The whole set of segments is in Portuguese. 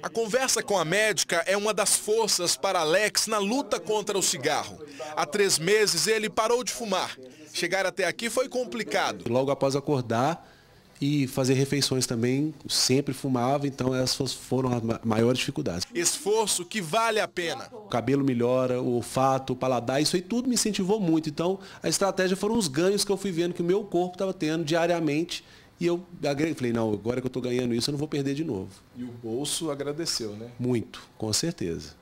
A conversa com a médica é uma das forças para Alex na luta contra o cigarro. Há três meses ele parou de fumar. Chegar até aqui foi complicado. Logo após acordar e fazer refeições também, sempre fumava, então essas foram as maiores dificuldades. Esforço que vale a pena. O cabelo melhora, o olfato, o paladar, isso aí tudo me incentivou muito. Então a estratégia foram os ganhos que eu fui vendo que o meu corpo estava tendo diariamente e eu agreguei, falei, não, agora que eu estou ganhando isso, eu não vou perder de novo. E o bolso agradeceu, né? Muito, com certeza.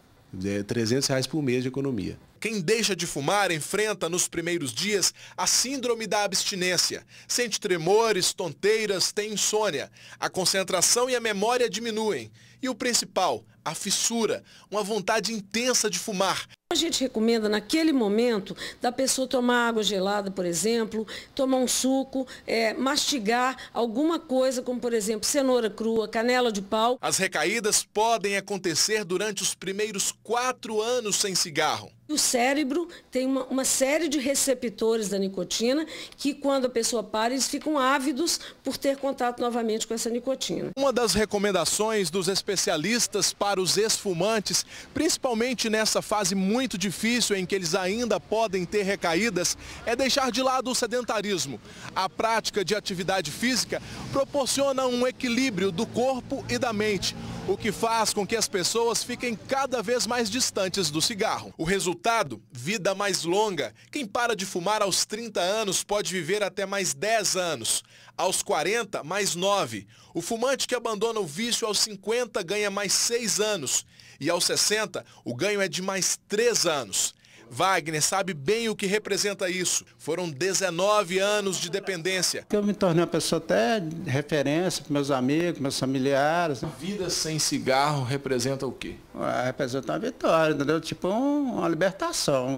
É 300 reais por mês de economia. Quem deixa de fumar enfrenta nos primeiros dias a síndrome da abstinência. Sente tremores, tonteiras, tem insônia. A concentração e a memória diminuem. E o principal, a fissura, uma vontade intensa de fumar, gente recomenda naquele momento da pessoa tomar água gelada, por exemplo, tomar um suco, é, mastigar alguma coisa, como por exemplo cenoura crua, canela de pau. As recaídas podem acontecer durante os primeiros quatro anos sem cigarro. O cérebro tem uma, uma, série de receptores da nicotina que, quando a pessoa para, eles ficam ávidos por ter contato novamente com essa nicotina. Uma das recomendações dos especialistas para os esfumantes, principalmente nessa fase muito muito difícil em que eles ainda podem ter recaídas é deixar de lado o sedentarismo. A prática de atividade física proporciona um equilíbrio do corpo e da mente o que faz com que as pessoas fiquem cada vez mais distantes do cigarro. O resultado? Vida mais longa. Quem para de fumar aos 30 anos pode viver até mais 10 anos, aos 40 mais 9. O fumante que abandona o vício aos 50 ganha mais 6 anos e aos 60 o ganho é de mais 3 anos. Wagner sabe bem o que representa isso. Foram 19 anos de dependência. Eu me tornei uma pessoa até referência para meus amigos, meus familiares. A vida sem cigarro representa o quê? Representa uma vitória, entendeu? Tipo uma libertação.